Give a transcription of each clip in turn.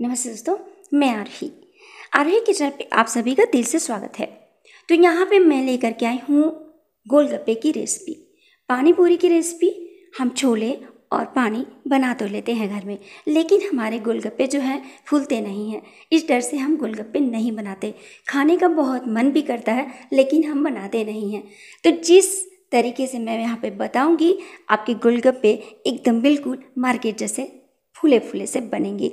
नमस्ते दोस्तों मैं आरही आरही किचन पे आप सभी का दिल से स्वागत है तो यहाँ पे मैं लेकर के आई हूँ गोलगप्पे की रेसिपी पानी पूरी की रेसिपी हम छोले और पानी बना तो लेते हैं घर में लेकिन हमारे गोलगप्पे जो हैं फूलते नहीं हैं इस डर से हम गोलगप्पे नहीं बनाते खाने का बहुत मन भी करता है लेकिन हम बनाते नहीं हैं तो जिस तरीके से मैं यहाँ पे बताऊंगी आपके गोलगप्पे एकदम बिल्कुल मार्केट जैसे फूले फूले से बनेंगे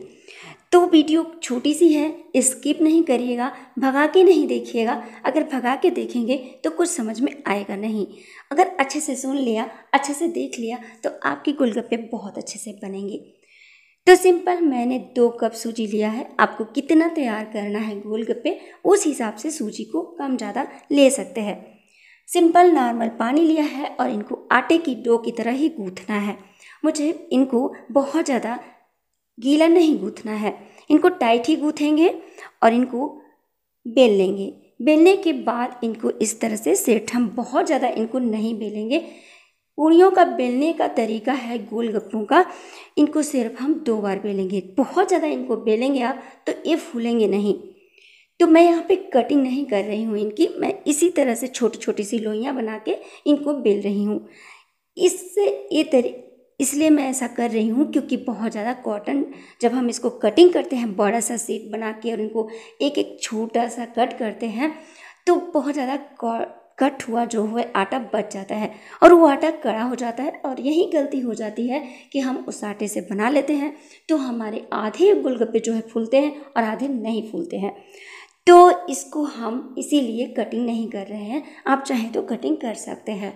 तो वीडियो छोटी सी है स्किप नहीं करिएगा भगा के नहीं देखिएगा अगर भगा के देखेंगे तो कुछ समझ में आएगा नहीं अगर अच्छे से सुन लिया अच्छे से देख लिया तो आपके गोलगप्पे बहुत अच्छे से बनेंगे तो सिंपल मैंने दो कप सूजी लिया है आपको कितना तैयार करना है गोलगप्पे उस हिसाब से सूजी को कम ज़्यादा ले सकते हैं सिंपल नॉर्मल पानी लिया है और इनको आटे की डो की तरह ही गूँथना है मुझे इनको बहुत ज़्यादा गीला नहीं गूँथना है इनको टाइट ही गूँथेंगे और इनको बेल लेंगे बेलने के बाद इनको इस तरह से सेट हम बहुत ज़्यादा इनको नहीं बेलेंगे पूड़ियों का बेलने का तरीका है गोलगप्पों का इनको सिर्फ हम दो बार बेलेंगे बहुत ज़्यादा इनको बेलेंगे आप तो ये फूलेंगे नहीं तो मैं यहाँ पे कटिंग नहीं कर रही हूँ इनकी मैं इसी तरह से छोटी छोटी सी लोहियाँ बना के इनको बेल रही हूँ इससे ये तरी इसलिए मैं ऐसा कर रही हूँ क्योंकि बहुत ज़्यादा कॉटन जब हम इसको कटिंग करते हैं बड़ा सा सीट बना के और इनको एक एक छोटा सा कट करते हैं तो बहुत ज़्यादा कट हुआ जो हुआ आटा बच जाता है और वो आटा कड़ा हो जाता है और यही गलती हो जाती है कि हम उस आटे से बना लेते हैं तो हमारे आधे गोलगप्पे जो है फूलते हैं और आधे नहीं फूलते हैं तो इसको हम इसीलिए कटिंग नहीं कर रहे हैं आप चाहें तो कटिंग कर सकते हैं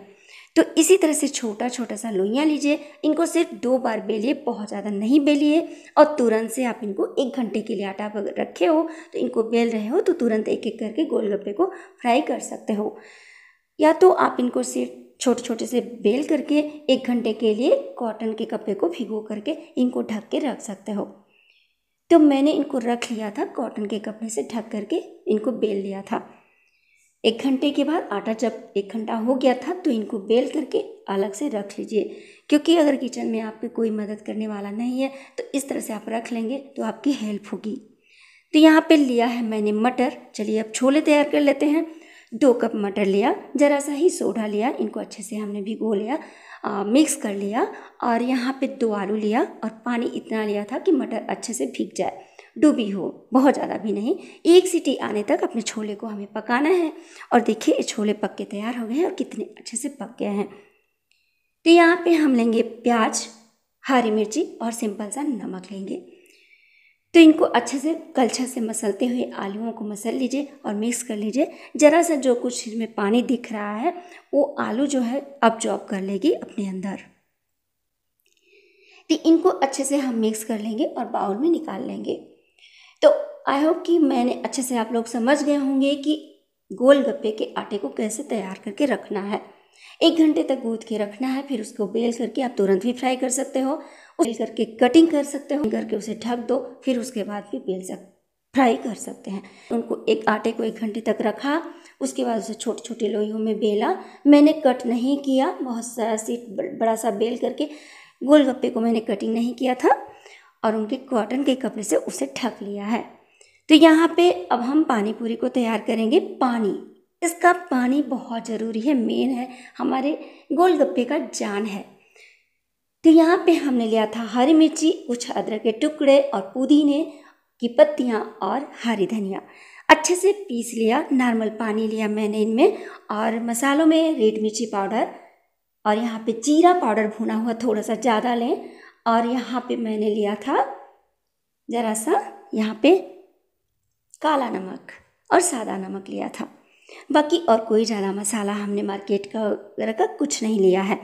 तो इसी तरह से छोटा छोटा सा लोइयाँ लीजिए इनको सिर्फ दो बार बेलिए बहुत ज़्यादा नहीं बेलिए और तुरंत से आप इनको एक घंटे के लिए आटा रखे हो तो इनको बेल रहे हो तो तुरंत एक एक करके गोलगप्पे को फ्राई कर सकते हो या तो आप इनको सिर्फ छोटे छोटे से बेल करके एक घंटे के लिए कॉटन के कपड़े को भिगो करके इनको ढक के रख सकते हो तो मैंने इनको रख लिया था कॉटन के कपड़े से ढक करके इनको बेल लिया था एक घंटे के बाद आटा जब एक घंटा हो गया था तो इनको बेल करके अलग से रख लीजिए क्योंकि अगर किचन में आपकी कोई मदद करने वाला नहीं है तो इस तरह से आप रख लेंगे तो आपकी हेल्प होगी तो यहाँ पे लिया है मैंने मटर चलिए अब छोले तैयार कर लेते हैं दो कप मटर लिया ज़रा सा ही सोडा लिया इनको अच्छे से हमने भिगो लिया आ, मिक्स कर लिया और यहाँ पे दो आलू लिया और पानी इतना लिया था कि मटर अच्छे से भीग जाए डूबी हो बहुत ज़्यादा भी नहीं एक सीटी आने तक अपने छोले को हमें पकाना है और देखिए ये छोले पक के तैयार हो गए हैं और कितने अच्छे से पक गए हैं तो यहाँ पे हम लेंगे प्याज हरी मिर्ची और सिंपल सा नमक लेंगे तो इनको अच्छे से कलछा से मसलते हुए आलूओं को मसल लीजिए और मिक्स कर लीजिए ज़रा सा जो कुछ इसमें पानी दिख रहा है वो आलू जो है अब जॉब कर लेगी अपने अंदर तो इनको अच्छे से हम मिक्स कर लेंगे और बाउल में निकाल लेंगे आई होप कि मैंने अच्छे से आप लोग समझ गए होंगे कि गोल गप्पे के आटे को कैसे तैयार करके रखना है एक घंटे तक गूंद के रखना है फिर उसको बेल करके आप तुरंत भी फ्राई कर सकते हो बेल करके कटिंग कर सकते हो करके उसे ढक दो फिर उसके बाद भी बेल सक फ्राई कर सकते हैं उनको एक आटे को एक घंटे तक रखा उसके बाद उसे छोटे छोटे लोहियों में बेला मैंने कट नहीं किया बहुत सारा सीट बड़ा सा बेल करके गोलगप्पे को मैंने कटिंग नहीं किया था और उनके कॉटन के कपड़े से उसे ढक लिया है तो यहाँ पे अब हम पानी पूरी को तैयार करेंगे पानी इसका पानी बहुत ज़रूरी है मेन है हमारे गोलगप्पे का जान है तो यहाँ पे हमने लिया था हरी मिर्ची कुछ अदरक के टुकड़े और पुदीने की पत्तियाँ और हरी धनिया अच्छे से पीस लिया नॉर्मल पानी लिया मैंने इनमें और मसालों में रेड मिर्ची पाउडर और यहाँ पे जीरा पाउडर भुना हुआ थोड़ा सा ज़्यादा लें और यहाँ पे मैंने लिया था ज़रा सा यहाँ पे काला नमक और सादा नमक लिया था बाकी और कोई ज़्यादा मसाला हमने मार्केट का वगैरह का कुछ नहीं लिया है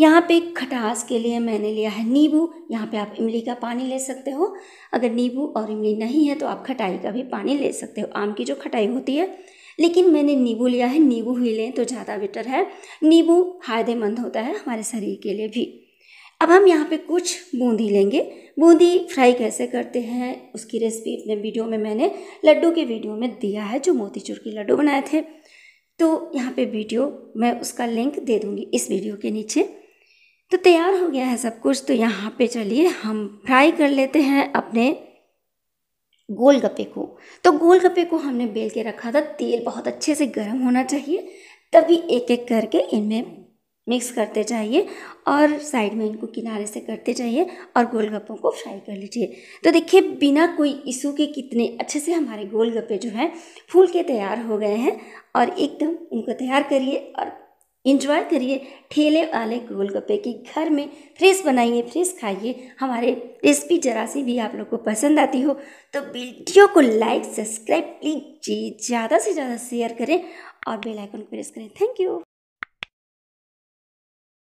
यहाँ पे खटास के लिए मैंने लिया है नींबू यहाँ पे आप इमली का पानी ले सकते हो अगर नींबू और इमली नहीं है तो आप खटाई का भी पानी ले सकते हो आम की जो खटाई होती है लेकिन मैंने नींबू लिया है नींबू ही लें तो ज़्यादा बेटर है नींबू फायदेमंद होता है हमारे शरीर के लिए भी अब हम यहाँ पे कुछ बूंदी लेंगे बूंदी फ्राई कैसे करते हैं उसकी रेसिपी अपने वीडियो में मैंने लड्डू के वीडियो में दिया है जो मोतीचूर के लड्डू बनाए थे तो यहाँ पे वीडियो मैं उसका लिंक दे दूँगी इस वीडियो के नीचे तो तैयार हो गया है सब कुछ तो यहाँ पे चलिए हम फ्राई कर लेते हैं अपने गोलगप्पे को तो गोलगप्पे को हमने बेल के रखा था तेल बहुत अच्छे से गर्म होना चाहिए तभी एक एक करके इनमें मिक्स करते जाइए और साइड में इनको किनारे से करते जाइए और गोलगप्पों को फ्राई कर लीजिए तो देखिए बिना कोई इशू के कितने अच्छे से हमारे गोलगप्पे जो हैं फूल के तैयार हो गए हैं और एकदम इनको तैयार करिए और इन्जॉय करिए ठेले वाले गोलगप्पे की घर में फ्रेश बनाइए फ्रेश खाइए हमारे रेसिपी जरा सी भी आप लोग को पसंद आती हो तो वीडियो को लाइक सब्सक्राइब प्लीज़ ज़्यादा से ज़्यादा शेयर करें और बेल आइकन प्रेस करें थैंक यू